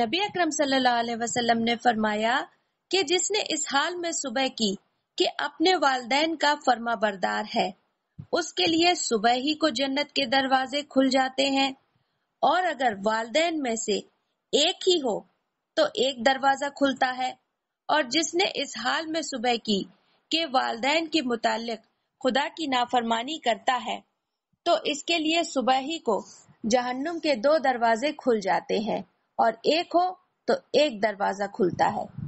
नबी अक्रम वसल्लम ने फरमाया कि जिसने इस हाल में सुबह की कि अपने वालदेन का फर्मा बरदार है उसके लिए सुबह ही को जन्नत के दरवाजे खुल जाते हैं और अगर वालदेन में से एक ही हो तो एक दरवाजा खुलता है और जिसने इस हाल में सुबह की के वालदेन के मुतालिक खुदा की नाफरमानी करता है तो इसके लिए सुबह ही को जहन्नुम के दो दरवाजे खुल जाते हैं और एक हो तो एक दरवाजा खुलता है